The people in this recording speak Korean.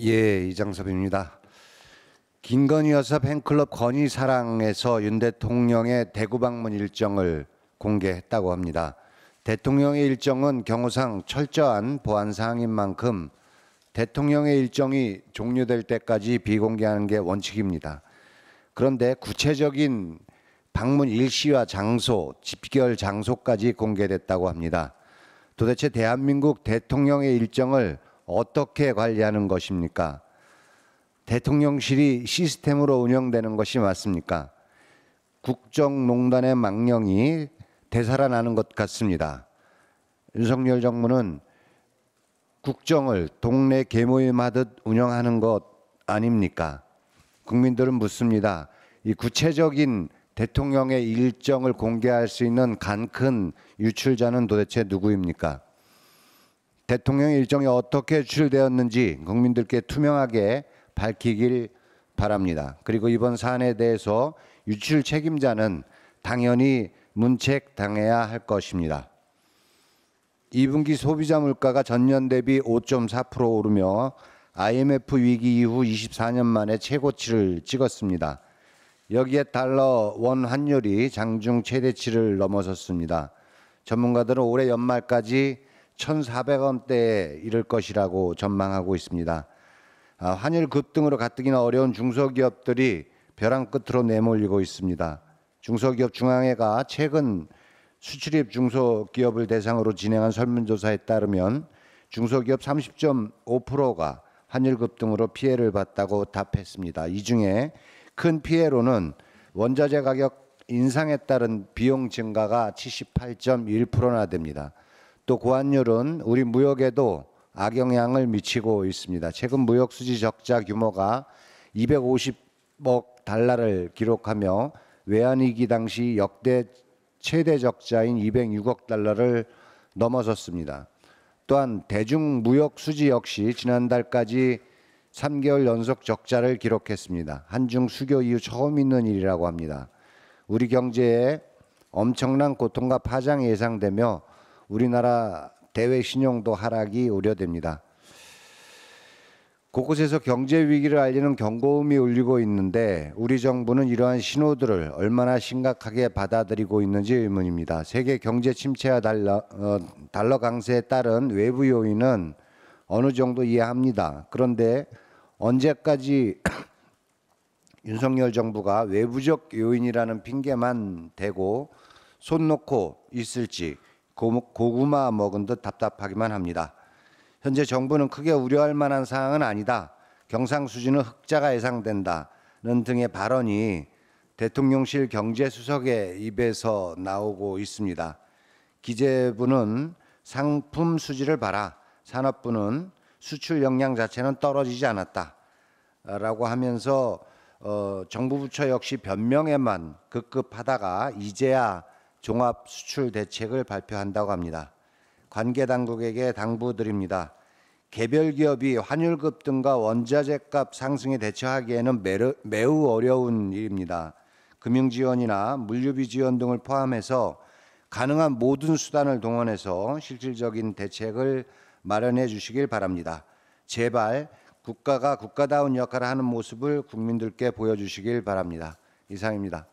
예, 이장섭입니다. 김건희 여사 팬클럽 건희사랑에서 윤 대통령의 대구 방문 일정을 공개했다고 합니다. 대통령의 일정은 경우상 철저한 보안 사항인 만큼 대통령의 일정이 종료될 때까지 비공개하는 게 원칙입니다. 그런데 구체적인 방문 일시와 장소, 집결 장소까지 공개됐다고 합니다. 도대체 대한민국 대통령의 일정을 어떻게 관리하는 것입니까? 대통령실이 시스템으로 운영되는 것이 맞습니까? 국정농단의 망령이 되살아나는 것 같습니다. 윤석열 정부는 국정을 동네 개모임하듯 운영하는 것 아닙니까? 국민들은 묻습니다. 이 구체적인 대통령의 일정을 공개할 수 있는 간큰 유출자는 도대체 누구입니까? 대통령 일정이 어떻게 추출되었는지 국민들께 투명하게 밝히길 바랍니다. 그리고 이번 사안에 대해서 유출 책임자는 당연히 문책당해야 할 것입니다. 2분기 소비자 물가가 전년 대비 5.4% 오르며 IMF 위기 이후 24년 만에 최고치를 찍었습니다. 여기에 달러 원 환율이 장중 최대치를 넘어섰습니다. 전문가들은 올해 연말까지 1,400원대에 이를 것이라고 전망하고 있습니다. 아, 환율 급등으로 가뜩이나 어려운 중소기업들이 벼랑 끝으로 내몰리고 있습니다. 중소기업 중앙회가 최근 수출입 중소기업을 대상으로 진행한 설문조사에 따르면 중소기업 30.5%가 환율 급등으로 피해를 봤다고 답했습니다. 이 중에 큰 피해로는 원자재 가격 인상에 따른 비용 증가가 78.1%나 됩니다. 또 고환율은 우리 무역에도 악영향을 미치고 있습니다. 최근 무역 수지 적자 규모가 250억 달러를 기록하며 외환위기 당시 역대 최대 적자인 206억 달러를 넘어섰습니다. 또한 대중무역 수지 역시 지난달까지 3개월 연속 적자를 기록했습니다. 한중 수교 이후 처음 있는 일이라고 합니다. 우리 경제에 엄청난 고통과 파장이 예상되며 우리나라 대외 신용도 하락이 우려됩니다. 곳곳에서 경제 위기를 알리는 경고음이 울리고 있는데 우리 정부는 이러한 신호들을 얼마나 심각하게 받아들이고 있는지 의문입니다. 세계 경제 침체와 달러, 어, 달러 강세에 따른 외부 요인은 어느 정도 이해합니다. 그런데 언제까지 윤석열 정부가 외부적 요인이라는 핑계만 대고 손 놓고 있을지 고구마 먹은 듯 답답하기만 합니다. 현재 정부는 크게 우려할 만한 사항은 아니다. 경상수지는 흑자가 예상된다는 등의 발언이 대통령실 경제수석의 입에서 나오고 있습니다. 기재부는 상품 수지를 봐라. 산업부는 수출 역량 자체는 떨어지지 않았다. 라고 하면서 어, 정부 부처 역시 변명에만 급급하다가 이제야 종합 수출 대책을 발표한다고 합니다. 관계 당국에게 당부드립니다. 개별 기업이 환율급 등과 원자재값 상승에 대처하기에는 매르, 매우 어려운 일입니다. 금융 지원이나 물류비 지원 등을 포함해서 가능한 모든 수단을 동원해서 실질적인 대책을 마련해 주시길 바랍니다. 제발 국가가 국가다운 역할을 하는 모습을 국민들께 보여주시길 바랍니다. 이상입니다.